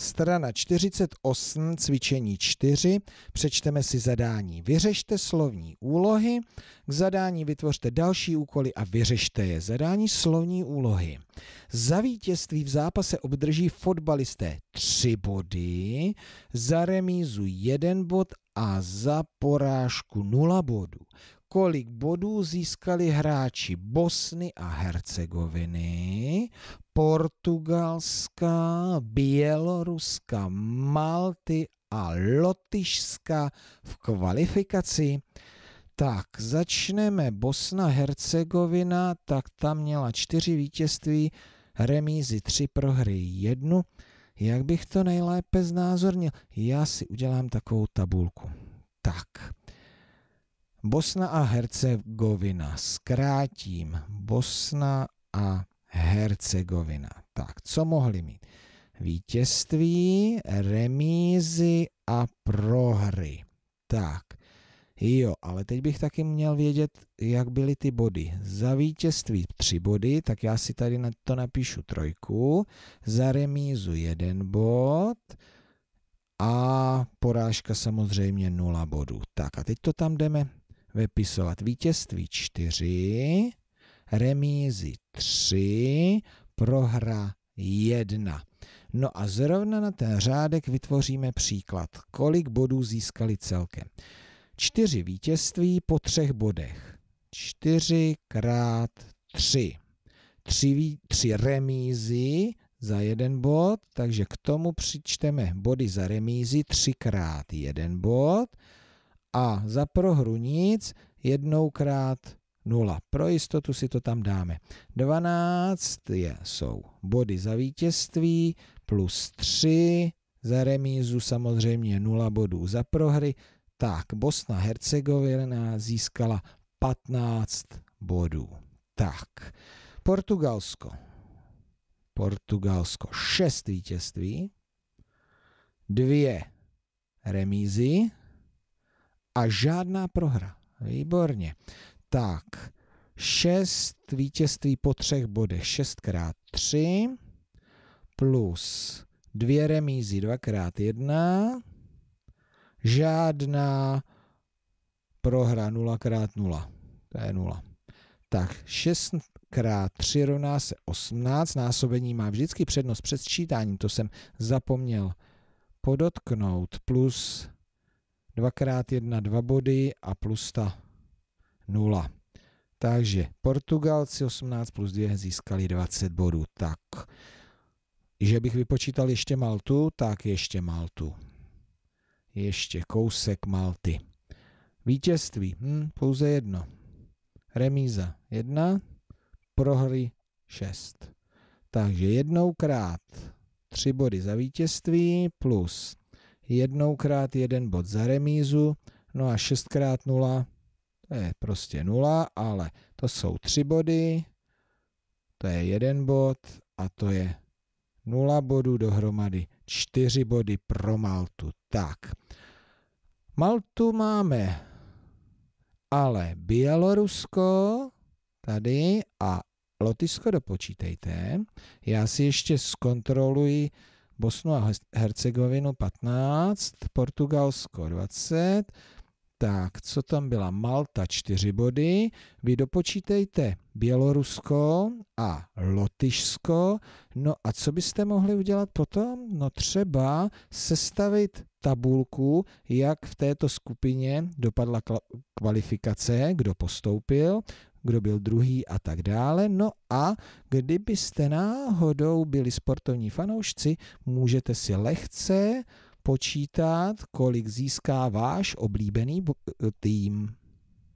Strana 48, cvičení 4, přečteme si zadání. Vyřešte slovní úlohy, k zadání vytvořte další úkoly a vyřešte je. Zadání slovní úlohy. Za vítězství v zápase obdrží fotbalisté 3 body, za remízu 1 bod a za porážku 0 bodů kolik bodů získali hráči Bosny a Hercegoviny, Portugalska, Běloruska, Malty a Lotyšska v kvalifikaci. Tak, začneme Bosna-Hercegovina, tak tam měla čtyři vítězství, remízy, tři prohry, jednu. Jak bych to nejlépe znázornil? Já si udělám takovou tabulku. Tak, Bosna a Hercegovina, zkrátím, Bosna a Hercegovina. Tak, co mohli mít? Vítězství, remízy a prohry. Tak, jo, ale teď bych taky měl vědět, jak byly ty body. Za vítězství tři body, tak já si tady na to napíšu trojku. Za remízu jeden bod, a porážka samozřejmě nula bodů. Tak a teď to tam jdeme vypisovat vítězství 4, remízy 3, prohra 1. No a zrovna na ten řádek vytvoříme příklad, kolik bodů získali celkem. 4 vítězství po třech bodech. 4 krát 3. 3, 3 remízy za jeden bod, takže k tomu přičteme body za remízy 3 krát 1 bod a za prohru nic, jednoukrát 0. Pro jistotu si to tam dáme. 12 je, jsou body za vítězství plus 3 za remízu samozřejmě 0 bodů za prohry. Tak, Bosna Hercegovina získala 15 bodů. Tak, Portugalsko. Portugalsko 6 vítězství, 2 remízy, a žádná prohra. Výborně. Tak, šest vítězství po třech bodech, šestkrát tři, plus dvě remízy, dvakrát jedna, žádná prohra, nulakrát nula. To je nula. Tak šest krát tři rovná se osmnáct násobení má vždycky přednost před sčítáním, to jsem zapomněl podotknout, plus dvakrát jedna dva body a plus ta nula. Takže Portugalci 18 plus 2 získali 20 bodů. Tak, že bych vypočítal ještě Maltu, tak ještě Maltu. Ještě kousek Malty. Vítězství, hm, pouze jedno. Remíza 1, prohry 6. Takže jednou krát 3 body za vítězství plus jednoukrát jeden bod za remízu, no a šestkrát nula, to je prostě nula, ale to jsou tři body, to je jeden bod a to je nula bodů dohromady, čtyři body pro Maltu. Tak, Maltu máme, ale Bělorusko tady a Lotisko dopočítejte. Já si ještě zkontroluji Bosnu a Hercegovinu 15, Portugalsko 20, tak, co tam byla? Malta 4 body. Vy dopočítejte Bělorusko a Lotyšsko. No a co byste mohli udělat potom? No třeba sestavit tabulku, jak v této skupině dopadla kvalifikace, kdo postoupil kdo byl druhý a tak dále. No a kdybyste náhodou byli sportovní fanoušci, můžete si lehce počítat, kolik získá váš oblíbený eh, tým.